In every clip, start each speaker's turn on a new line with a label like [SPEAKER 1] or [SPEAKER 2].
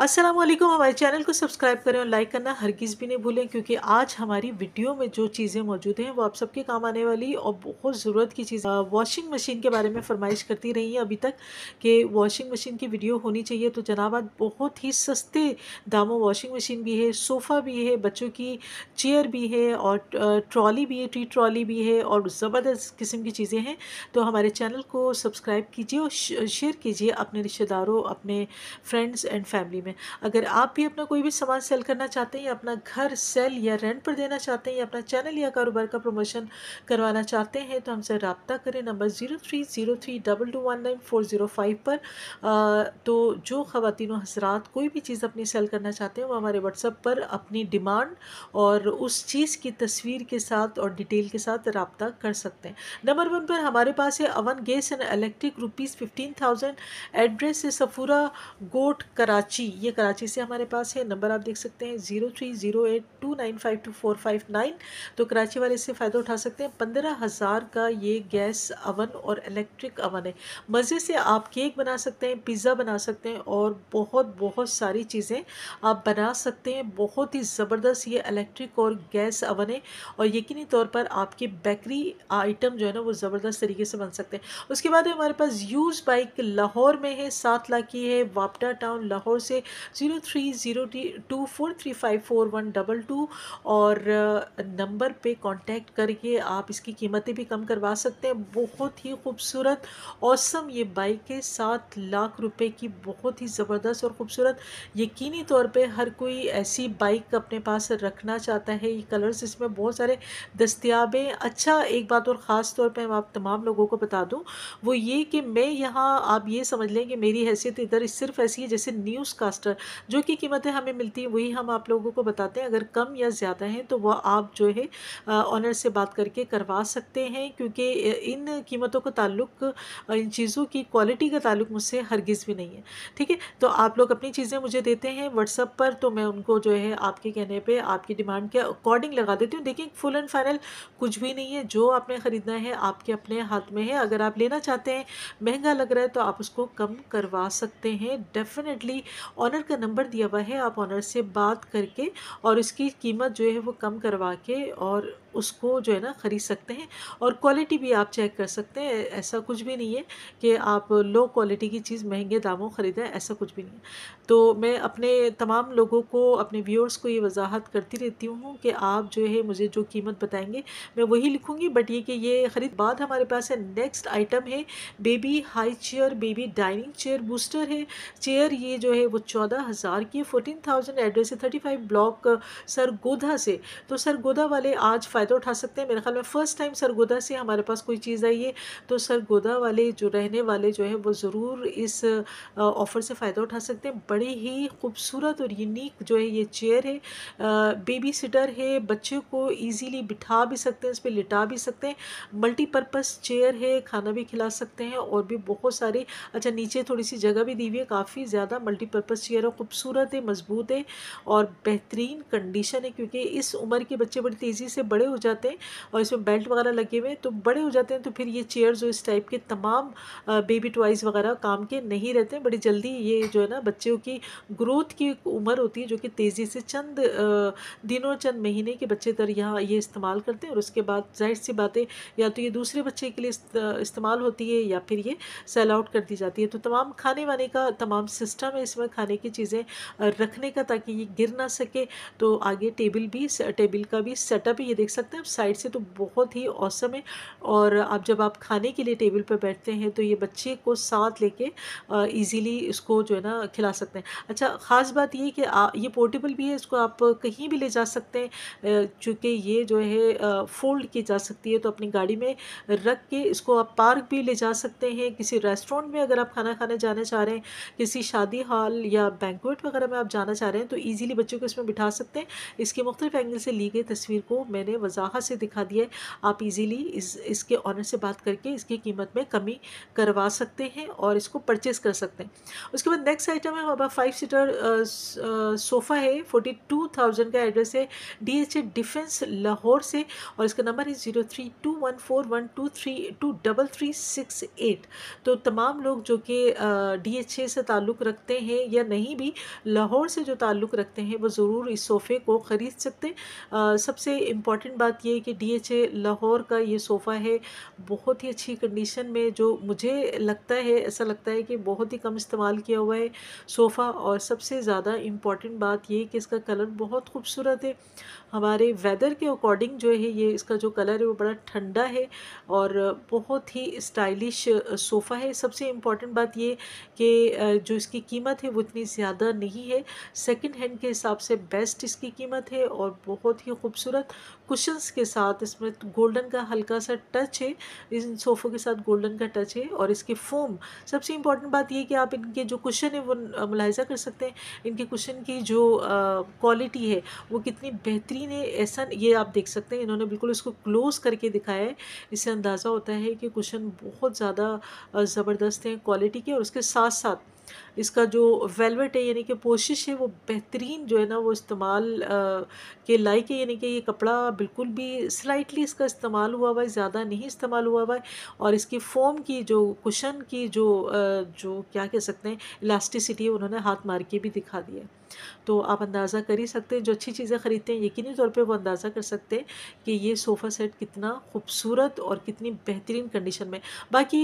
[SPEAKER 1] अस्सलाम वालेकुम हमारे चैनल को सब्सक्राइब करें और लाइक करना हरगिज़ भी नहीं भूलें क्योंकि आज हमारी वीडियो में जो चीज़ें मौजूद हैं वो आप सबके काम आने वाली और बहुत ज़रूरत की चीज़ वॉशिंग मशीन के बारे में फरमाइश करती रही है अभी तक कि वॉशिंग मशीन की वीडियो होनी चाहिए तो जनाब आज बहुत ही सस्ते दामों वॉशिंग मशीन भी है सोफ़ा भी है बच्चों की चेयर भी है और ट्रॉली भी है टी ट्रॉली भी है और ज़बरदस्त किस्म की चीज़ें हैं तो हमारे चैनल को सब्सक्राइब कीजिए और शेयर कीजिए अपने रिश्तेदारों अपने फ्रेंड्स एंड फैमिली में में अगर आप भी अपना कोई भी सामान सेल करना चाहते हैं या अपना घर सेल या रेंट पर देना चाहते हैं या अपना चैनल या कारोबार का प्रमोशन करवाना चाहते हैं तो हमसे रबता करें number zero three zero three double two one nine four zero five पर आ, तो जो खातिन हजरात कोई भी चीज़ अपनी सेल करना चाहते हैं वो हमारे व्हाट्सअप पर अपनी डिमांड और उस चीज़ की तस्वीर के साथ और डिटेल के साथ रबता कर सकते हैं नंबर वन पर हमारे पास है oven gas and electric rupees fifteen thousand address है सफूरा गोट कराची ये कराची से हमारे पास है नंबर आप देख सकते हैं zero three zero eight two nine five two four five nine तो कराची वाले इससे फ़ायदा उठा सकते हैं पंद्रह हज़ार का ये गैस अवन और इलेक्ट्रिक अवन है मज़े से आप केक बना सकते हैं पिज़्ज़ा बना सकते हैं और बहुत बहुत सारी चीज़ें आप बना सकते हैं बहुत ही ज़बरदस्त ये इलेक्ट्रिक और गैस अवन है और यकीनी तौर पर आपके बेकरी आइटम जो है ना वो ज़बरदस्त तरीके से बन सकते हैं उसके बाद हमारे पास यूज़ बाइक लाहौर में है सात लाख की है वापटा टाउन लाहौर से zero three zero two four three five four one double two और नंबर पे कांटेक्ट करके आप इसकी कीमतें भी कम करवा सकते हैं बहुत ही खूबसूरत औसम ये बाइक है सात लाख रुपए की बहुत ही ज़बरदस्त और ख़ूबसूरत यकीनी तौर पे हर कोई ऐसी बाइक अपने पास रखना चाहता है ये कलर्स इसमें बहुत सारे दस्तियाब हैं अच्छा एक बात और ख़ास तौर पर आप तमाम लोगों को बता दूँ वो ये कि मैं यहाँ आप ये समझ लें कि मेरी हैसियत इधर सिर्फ ऐसी है जैसे न्यूज़ का मास्टर जो कि कीमतें हमें मिलती हैं वही हम आप लोगों को बताते हैं अगर कम या ज़्यादा हैं तो वह आप जो है ऑनर से बात करके करवा सकते हैं क्योंकि इन कीमतों का ताल्लुक इन चीज़ों की क्वालिटी का ताल्लुक मुझसे हरगिज़ भी नहीं है ठीक है तो आप लोग अपनी चीज़ें मुझे देते हैं व्हाट्सअप पर तो मैं उनको जो है आपके कहने पर आपकी डिमांड के अकॉर्डिंग लगा देती हूँ देखिए फुल एंड फाइनल कुछ भी नहीं है जो आपने ख़रीदना है आपके अपने हाथ में है अगर आप लेना चाहते हैं महंगा लग रहा है तो आप उसको कम करवा सकते हैं डेफिनेटली ऑनर का नंबर दिया हुआ है आप ऑनर से बात करके और इसकी कीमत जो है वो कम करवा के और उसको जो है ना ख़रीद सकते हैं और क्वालिटी भी आप चेक कर सकते हैं ऐसा कुछ भी नहीं है कि आप लो क्वालिटी की चीज़ महंगे दामों ख़रीदें ऐसा कुछ भी नहीं है तो मैं अपने तमाम लोगों को अपने व्यूअर्स को ये वजाहत करती रहती हूँ कि आप जो है मुझे जो कीमत बताएंगे मैं वही लिखूँगी बट ये कि ये ख़रीद बाद हमारे पास है नेक्स्ट आइटम है baby high chair baby dining chair booster है चेयर ये जो है वो चौदह हज़ार की फोर्टीन थाउजेंड एड्रेस है थर्टी फाइव ब्लॉक सरगोधा से तो सरगोधा वाले आज फाइव फ़ायदा उठा सकते हैं मेरे ख्याल में फ़र्स्ट टाइम सरगोदा से हमारे पास कोई चीज़ आई है तो सरगोदा वाले जो रहने वाले जो है वो ज़रूर इस ऑफ़र से फ़ायदा उठा सकते हैं बड़ी ही खूबसूरत और यूनिक जो है ये चेयर है बेबी सीटर है बच्चे को ईजीली बिठा भी सकते हैं इस पर लिटा भी सकते हैं मल्टीपर्पज़ चेयर है खाना भी खिला सकते हैं और भी बहुत सारी अच्छा नीचे थोड़ी सी जगह भी दी हुई है काफ़ी ज़्यादा मल्टीपर्पज़ चेयर है खूबसूरत है मज़बूत है और बेहतरीन कंडीशन है क्योंकि इस उम्र के बच्चे बड़ी तेज़ी से बड़े हो जाते हैं और इसमें बेल्ट वगैरह लगे हुए हैं तो बड़े हो जाते हैं तो फिर ये चेयर जो इस टाइप के तमाम बेबी टॉयज़ वगैरह काम के नहीं रहते हैं बड़ी जल्दी ये जो है ना बच्चों की ग्रोथ की उम्र होती है जो कि तेज़ी से चंद दिनों चंद महीने के बच्चे तर यहाँ ये इस्तेमाल करते हैं और उसके बाद जाहिर सी बातें या तो ये दूसरे बच्चे के लिए इस्तेमाल होती है या फिर ये सेल आउट कर दी जाती है तो तमाम खाने वाने का तमाम सिस्टम है इसमें खाने की चीज़ें रखने का ताकि ये गिर ना सके तो आगे टेबल भी टेबल का भी सेटअप ये देख सकते सकते हैं आप साइड से तो बहुत ही औसम है और आप जब आप खाने के लिए टेबल पर बैठते हैं तो ये बच्चे को साथ लेके ईजीली इसको जो है ना खिला सकते हैं अच्छा ख़ास बात ये कि ये पोर्टेबल भी है इसको आप कहीं भी ले जा सकते हैं चूँकि ये जो है फोल्ड की जा सकती है तो अपनी गाड़ी में रख के इसको आप पार्क भी ले जा सकते हैं किसी रेस्टोरेंट में अगर आप खाना खाने जाना चाह रहे हैं किसी शादी हॉल या बैंकुट वगैरह में आप जाना चाह रहे हैं तो ईज़िली बच्चों को इसमें बिठा सकते हैं इसके मुख्तलिफ एंगल से ली गई तस्वीर को मैंने वजाहत से दिखा दिया है आप इजीली इस इसके ऑनर से बात करके इसकी कीमत में कमी करवा सकते हैं और इसको परचेस कर सकते हैं उसके बाद नेक्स्ट आइटम है हमारा फाइव सीटर सोफ़ा है फोर्टी टू थाउजेंड का एड्रेस है D H A defence Lahore से और इसका नंबर है zero three two one four one two three two double three six eight तो तमाम लोग जो कि डी एच ए से ताल्लुक़ रखते हैं या नहीं भी लाहौर से जो ताल्लुक़ रखते हैं वो ज़रूर इस सोफ़े को ख़रीद सकते हैं सबसे इम्पॉर्टेंट बात यह है कि डीएचए लाहौर का ये सोफ़ा है बहुत ही अच्छी कंडीशन में जो मुझे लगता है ऐसा लगता है कि बहुत ही कम इस्तेमाल किया हुआ है सोफ़ा और सबसे ज़्यादा इम्पॉर्टेंट बात ये कि इसका कलर बहुत खूबसूरत है हमारे वेदर के अकॉर्डिंग जो है ये इसका जो कलर है वो बड़ा ठंडा है और बहुत ही स्टाइलिश सोफ़ा है सबसे इम्पॉर्टेंट बात ये कि जो इसकी कीमत है वो इतनी ज़्यादा नहीं है सेकेंड हैंड के हिसाब से बेस्ट इसकी कीमत है और बहुत ही खूबसूरत कुछ कुशंस के साथ इसमें गोल्डन का हल्का सा टच है इन सोफ़ों के साथ गोल्डन का टच है और इसके फोम सबसे इंपॉर्टेंट बात यह कि आप इनके जो कुशन है वो मुलायजा कर सकते हैं इनके कुशन की जो क्वालिटी है वो कितनी बेहतरीन है ऐसा ये आप देख सकते हैं इन्होंने बिल्कुल इसको क्लोज़ करके दिखाया है इससे अंदाज़ा होता है कि कुशन बहुत ज़्यादा ज़बरदस्त हैं क्वालिटी के और उसके साथ साथ इसका जो वेलवेट है यानी कि पोशिश है वो बेहतरीन जो है ना वो इस्तेमाल के लायक है यानी कि ये कपड़ा बिल्कुल भी स्लाइटली इसका इस्तेमाल हुआ हुआ है ज़्यादा नहीं इस्तेमाल हुआ हुआ है और इसकी फ़ोम की जो कुशन की जो जो क्या कह सकते हैं इलास्टिसिटी है उन्होंने हाथ मार के भी दिखा दिया है तो आप अंदाज़ा कर ही सकते हैं जो अच्छी चीज़ें ख़रीदते हैं यकीनी तौर पे वो अंदाज़ा कर सकते हैं कि ये सोफ़ा सेट कितना खूबसूरत और कितनी बेहतरीन कंडीशन में बाकी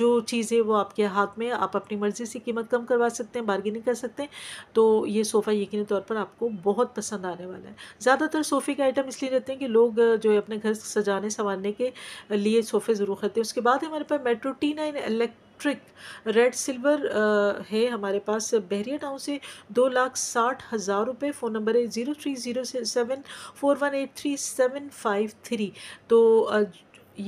[SPEAKER 1] जो चीज़ें वो आपके हाथ में आप अपनी मर्ज़ी से कीमत कम करवा सकते हैं बार्गेनिंग कर सकते हैं तो ये सोफ़ा यकीनी तौर पर आपको बहुत पसंद आने वाला है ज़्यादातर सोफ़े के आइटम इसलिए रहते हैं कि लोग जो है अपने घर सजाने संवारने के लिए सोफ़े ज़रूर खरीदते हैं उसके बाद हमारे पास मेट्रो टी नाइन ट्रिक रेड सिल्वर है हमारे पास बहरिया टाउन से दो लाख साठ हज़ार रुपये फ़ोन नंबर है zero three zero seven four one eight three seven five three तो uh,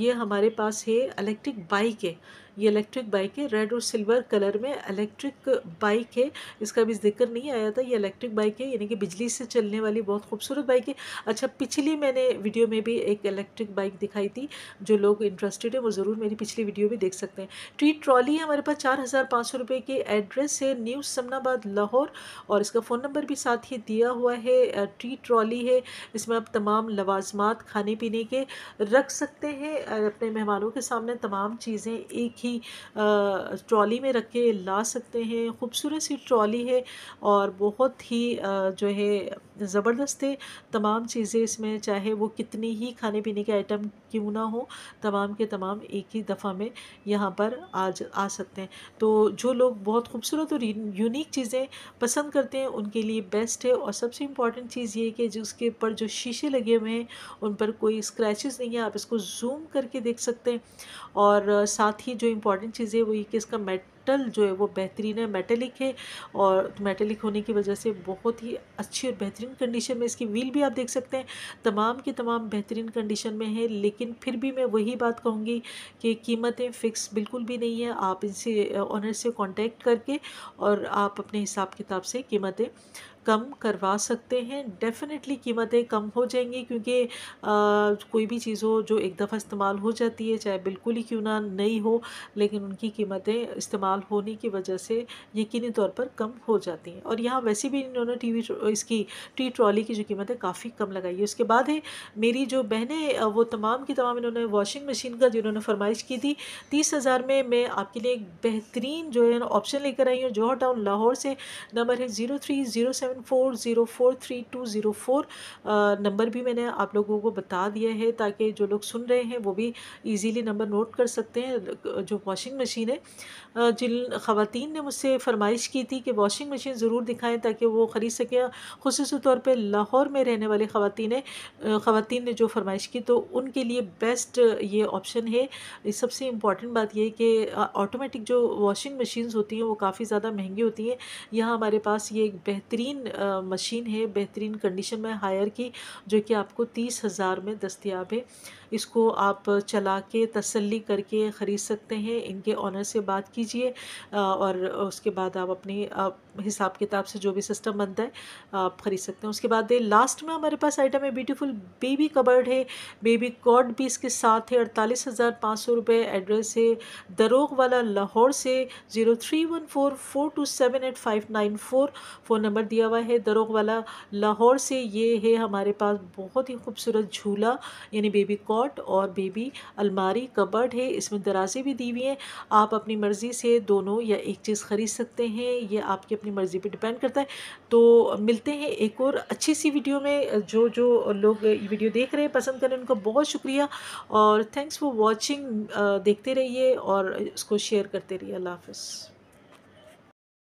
[SPEAKER 1] ये हमारे पास है इलेक्ट्रिक बाइक है ये इलेक्ट्रिक बाइक है रेड और सिल्वर कलर में इलेक्ट्रिक बाइक है इसका भी जिक्र नहीं आया था ये इलेक्ट्रिक बाइक है यानी कि बिजली से चलने वाली बहुत खूबसूरत बाइक है अच्छा पिछली मैंने वीडियो में भी एक इलेक्ट्रिक बाइक दिखाई थी जो लोग इंटरेस्टेड है वो ज़रूर मेरी पिछली वीडियो भी देख सकते हैं ट्री ट्रॉली है हमारे पास चार हज़ार पाँच सौ रुपये की एड्रेस है न्यू समनाबाद लाहौर और इसका फ़ोन नंबर भी साथ ही दिया हुआ है ट्री ट्रॉली है इसमें आप तमाम लवाजमात खाने पीने के रख सकते हैं अपने मेहमानों के सामने तमाम चीज़ें एक ही ट्रॉली में रख के ला सकते हैं खूबसूरत सी ट्रॉली है और बहुत ही जो है ज़बरदस्त है तमाम चीज़ें इसमें चाहे वो कितनी ही खाने पीने के आइटम क्यों ना हो तमाम के तमाम एक ही दफ़ा में यहाँ पर आज आ सकते हैं तो जो लोग बहुत खूबसूरत और यूनिक चीज़ें पसंद करते हैं उनके लिए बेस्ट है और सबसे इम्पॉर्टेंट चीज़ ये कि जिसके ऊपर जो शीशे लगे हुए हैं उन पर कोई स्क्रैचेस नहीं है आप इसको जूम करके देख सकते हैं और साथ ही जो इम्पॉर्टेंट चीज़ है वो ये कि इसका मेटल जो है वो बेहतरीन है मेटेलिक है और मेटेलिक होने की वजह से बहुत ही अच्छी और बेहतरीन कंडीशन में इसकी व्हील भी आप देख सकते हैं तमाम की तमाम बेहतरीन कंडीशन में है लेकिन फिर भी मैं वही बात कहूँगी कि कीमतें फ़िक्स बिल्कुल भी नहीं है आप इनसे ऑनर से कॉन्टैक्ट करके और आप अपने हिसाब किताब से कीमतें कम करवा सकते हैं डेफ़िनेटली कीमतें कम हो जाएंगी क्योंकि कोई भी चीज़ हो जो एक दफ़ा इस्तेमाल हो जाती है चाहे बिल्कुल ही क्यों ना नहीं हो लेकिन उनकी कीमतें इस्तेमाल होने की वजह से यकीनी तौर पर कम हो जाती हैं और यहाँ वैसे भी इन्होंने टी इसकी टी ट्रॉली की जो कीमतें काफ़ी कम लगाई है उसके बाद है मेरी जो बहनें वो तमाम की तमाम इन्होंने वॉशिंग मशीन का जिन्होंने फरमाइश की थी तीस हज़ार में मैं आपके लिए एक बेहतरीन जो है ऑप्शन लेकर आई हूँ जौहर टाउन लाहौर से नंबर है zero three zero seven seven four zero four three two zero four number भी मैंने आप लोगों को बता दिया है ताकि जो लोग सुन रहे हैं वो भी ईजीली नंबर नोट कर सकते हैं जो वॉशिंग मशीन है जिन खातन ने मुझसे फरमाइश की थी कि वॉशिंग मशीन ज़रूर दिखाएँ ताकि वो ख़रीद सकें खसूस तौर पर लाहौर में रहने वाले ख़वान ख़वान ने जो फरमाइश की तो उनके लिए बेस्ट ये ऑप्शन है सबसे इम्पॉर्टेंट बात यह कि ऑटोमेटिक जो वॉशिंग मशीन होती हैं वो काफ़ी ज़्यादा महंगी होती हैं यहाँ हमारे पास ये एक बेहतरीन मशीन है बेहतरीन कंडीशन में हायर की जो कि आपको तीस हज़ार में दस्तियाब है इसको आप चला के तसल्ली करके ख़रीद सकते हैं इनके ऑनर से बात कीजिए और उसके बाद आप अपनी हिसाब किताब से जो भी सिस्टम बनता है आप ख़रीद सकते हैं उसके बाद लास्ट में हमारे पास आइटम है ब्यूटीफुल बेबी कबर्ड है बेबी कॉड भी इसके साथ है अड़तालीस हज़ार पाँच सौ रुपये एड्रेस है दरोग वाला लाहौर से zero three one four four two seven eight five nine four phone number दिया हुआ है दरोग वाला लाहौर से ये है हमारे पास बहुत ही खूबसूरत झूला यानी बेबी कॉड कॉट और बेबी अलमारी कबर्ड है इसमें दराजें भी दी हुई हैं आप अपनी मर्ज़ी से दोनों या एक चीज़ ख़रीद सकते हैं ये आपकी अपनी मर्ज़ी पे डिपेंड करता है तो मिलते हैं एक और अच्छी सी वीडियो में जो जो लोग ये वीडियो देख रहे हैं पसंद करें उनका बहुत शुक्रिया और थैंक्स फॉर वॉचिंग देखते रहिए और इसको शेयर करते रहिए अल्लाह हाफ